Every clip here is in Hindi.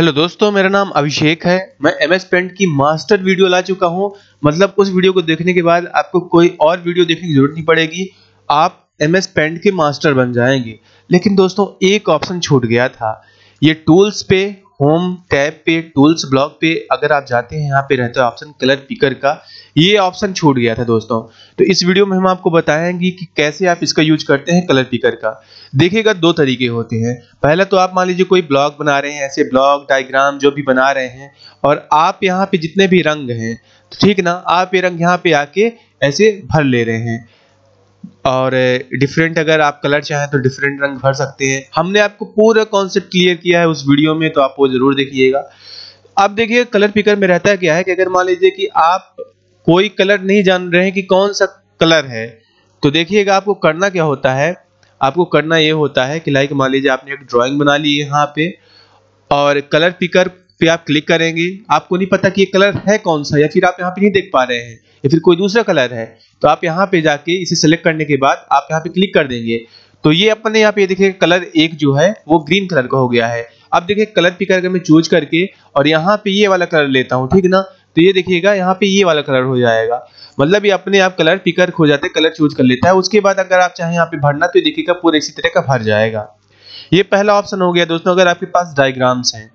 हेलो दोस्तों मेरा नाम अभिषेक है मैं एम एस पेंट की मास्टर वीडियो ला चुका हूँ मतलब उस वीडियो को देखने के बाद आपको कोई और वीडियो देखने की जरूरत नहीं पड़ेगी आप एम एस पेंट के मास्टर बन जाएंगे लेकिन दोस्तों एक ऑप्शन छूट गया था ये टूल्स पे होम टैब पे टूल्स ब्लॉक पे अगर आप जाते हैं यहाँ पे रहते हैं ऑप्शन कलर पिकर का ये ऑप्शन छूट गया था दोस्तों तो इस वीडियो में हम आपको बताएंगे कि कैसे आप इसका यूज करते हैं कलर पिकर का देखिएगा दो तरीके होते हैं पहला तो आप मान लीजिए कोई ब्लॉग बना रहे हैं ऐसे ब्लॉग डायग्राम जो भी बना रहे हैं और आप यहाँ पे जितने भी रंग हैं तो ठीक ना आप ये रंग यहाँ पे आके ऐसे भर ले रहे हैं और डिफरेंट अगर आप कलर चाहें तो डिफरेंट रंग भर सकते हैं हमने आपको पूरा कॉन्सेप्ट क्लियर किया है उस वीडियो में तो आप वो ज़रूर देखिएगा अब देखिए कलर पिकर में रहता है क्या है कि अगर मान लीजिए कि आप कोई कलर नहीं जान रहे हैं कि कौन सा कलर है तो देखिएगा आपको करना क्या होता है आपको करना ये होता है कि लाइक मान लीजिए आपने एक ड्राइंग बना ली यहाँ पे और कलर पिकर पे आप क्लिक करेंगे आपको नहीं पता कि ये कलर है कौन सा या फिर आप यहाँ पे नहीं देख पा रहे हैं या फिर कोई दूसरा कलर है तो आप यहाँ पे जाके इसे सेलेक्ट करने के बाद आप यहाँ पे क्लिक कर देंगे तो ये अपने यहाँ पे देखिए कलर एक जो है वो ग्रीन कलर का हो गया है अब देखिए कलर पिक करके मैं चूज करके और यहाँ पे ये वाला कलर लेता हूँ ठीक ना तो ये देखिएगा यहाँ पे ये वाला कलर हो जाएगा मतलब ये अपने आप कलर पिकर हो जाते कलर चूज कर लेता है उसके बाद अगर आप चाहें यहाँ पे भरना तो देखिएगा पूरे इसी तरह का भर जाएगा ये पहला ऑप्शन हो गया दोस्तों अगर आपके पास डायग्राम्स हैं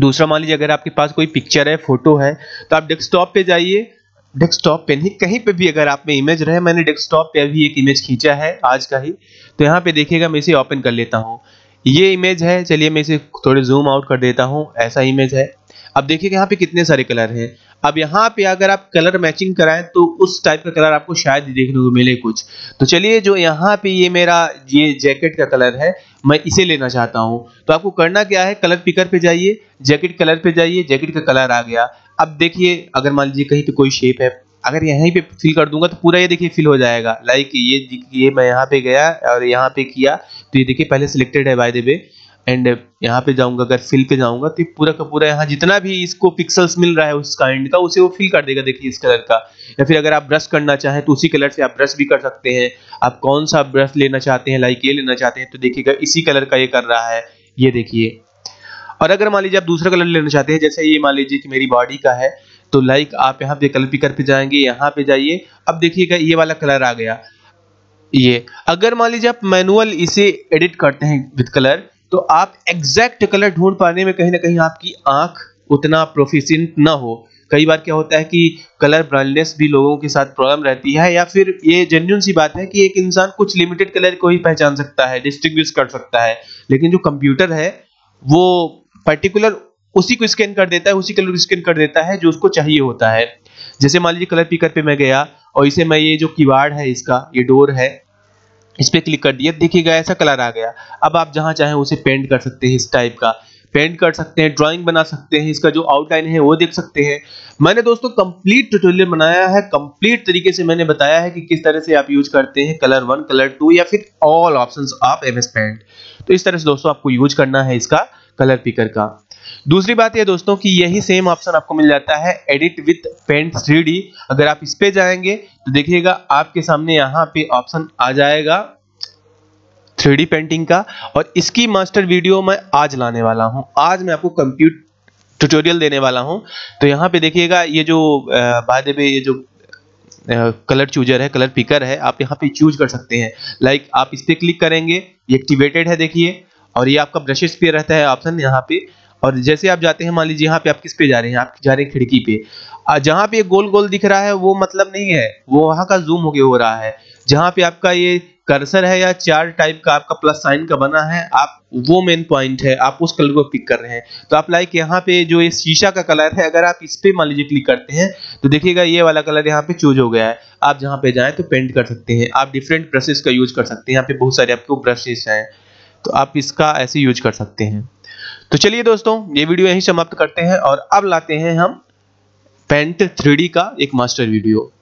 दूसरा मान लीजिए अगर आपके पास कोई पिक्चर है फोटो है तो आप डेस्कटॉप पे जाइए डेस्कटॉप पे नहीं कहीं पे भी अगर आप में इमेज रहे मैंने डेस्कटॉप पे अभी एक इमेज खींचा है आज का ही तो यहाँ पे देखिएगा मैं इसे ओपन कर लेता हूँ ये इमेज है चलिए मैं इसे थोड़े जूम आउट कर देता हूँ ऐसा इमेज है अब देखिएगा यहाँ पे कितने सारे कलर हैं अब यहाँ पे अगर आप कलर मैचिंग कराएं तो उस टाइप का कलर आपको शायद ही देखने को मिले कुछ तो चलिए जो यहाँ पे ये मेरा ये जैकेट का कलर है मैं इसे लेना चाहता हूँ तो आपको करना क्या है कलर पिकर पे जाइए जैकेट कलर पे जाइए जैकेट का कलर आ गया अब देखिए अगर मान लीजिए कहीं पे कोई शेप है अगर यहीं पे फिल कर दूंगा तो पूरा ये देखिए फिल हो जाएगा लाइक ये ये मैं यहाँ पे गया और यहाँ पे किया तो ये देखिए पहले सिलेक्टेड है by the way and uh, यहाँ पे जाऊंगा अगर फिल पे जाऊंगा तो पूरा का पूरा यहाँ जितना भी इसको पिक्सल्स मिल रहा है उसका एंड का उसे वो फिल कर देगा देखिए इस कलर का या फिर अगर आप ब्रश करना चाहें तो उसी कलर से आप ब्रश भी कर सकते हैं आप कौन सा ब्रश लेना चाहते हैं लाइक ये लेना चाहते हैं तो देखिएगा इसी कलर का ये कर रहा है ये देखिए और अगर मान लीजिए आप दूसरा कलर लेना चाहते हैं जैसे ये मान लीजिए कि मेरी बॉडी का है तो लाइक आप यहाँ पे कलर पिकर पे जाएंगे यहाँ पे जाइए अब देखिएगा ये वाला कलर आ गया ये अगर मान लीजिए आप मैनुअल इसे एडिट करते हैं विद कलर तो आप एग्जैक्ट कलर ढूंढ पाने में कहीं ना कहीं आपकी आंख उतना प्रोफिशियंट ना हो कई बार क्या होता है कि कलर ब्राइंडनेस भी लोगों के साथ प्रॉब्लम रहती है या फिर ये जेन्यून सी बात है कि एक इंसान कुछ लिमिटेड कलर को ही पहचान सकता है डिस्टिंग कर सकता है लेकिन जो कंप्यूटर है वो पर्टिकुलर उसी को स्कैन कर देता है उसी कलर को स्कैन कर देता है जो उसको चाहिए होता है जैसे मान लीजिए कलर पिकर पे मैं गया और इसे मैं ये जो किवाड़ है इसका ये डोर है इस पर क्लिक कर दिया देखिएगा ऐसा कलर आ गया अब आप जहाँ चाहें उसे पेंट कर सकते हैं इस टाइप का पेंट कर सकते हैं ड्राइंग बना सकते हैं इसका जो आउटलाइन है वो देख सकते हैं मैंने दोस्तों कंप्लीट ट्यूटोरियल बनाया है कंप्लीट तरीके से मैंने बताया है कि किस तरह से आप यूज करते हैं कलर वन कलर टू या फिर all options of M S paint तो इस तरह से दोस्तों आपको यूज करना है इसका कलर पिकर का दूसरी बात यह दोस्तों कि यही सेम ऑप्शन आपको मिल जाता है एडिट विथ पेंट थ्री अगर आप इस पे जाएंगे तो देखिएगा आपके सामने यहाँ पे ऑप्शन आ जाएगा थ्री पेंटिंग का और इसकी मास्टर वीडियो मैं आज लाने वाला हूँ आज मैं आपको कंप्यूट ट्यूटोरियल देने वाला हूं तो यहां पे देखिएगा ये जो बाद में ये जो कलर चूजर है कलर पिकर है आप यहां पे चूज कर सकते हैं लाइक आप इस पर क्लिक करेंगे ये एक्टिवेटेड है देखिए और ये आपका ब्रशेस पे रहता है ऑप्शन यहाँ पे और जैसे आप जाते हैं मान लीजिए यहाँ पे आप किस पे जा रहे हैं आप जा रहे हैं खिड़की पे जहाँ पे गोल गोल दिख रहा है वो मतलब नहीं है वो वहाँ का जूम होके हो रहा है जहाँ पे आपका ये कर्सर है या चार टाइप का आपका प्लस साइन का बना है आप वो मेन पॉइंट है आप उस कलर को पिक कर रहे हैं तो आप लाइक यहाँ पे जो ये शीशा का कलर है अगर आप इस पे मान लीजिए क्लिक करते हैं तो देखिएगा ये वाला कलर यहाँ पे चूज हो गया है आप जहाँ पे जाए तो पेंट कर सकते हैं आप डिफरेंट ब्रशेस का यूज कर सकते हैं यहाँ पे बहुत सारे आपको ब्रशेस हैं तो आप इसका ऐसे यूज कर सकते हैं तो चलिए दोस्तों ये वीडियो यहीं समाप्त करते हैं और अब लाते हैं हम पेंट थ्री का एक मास्टर वीडियो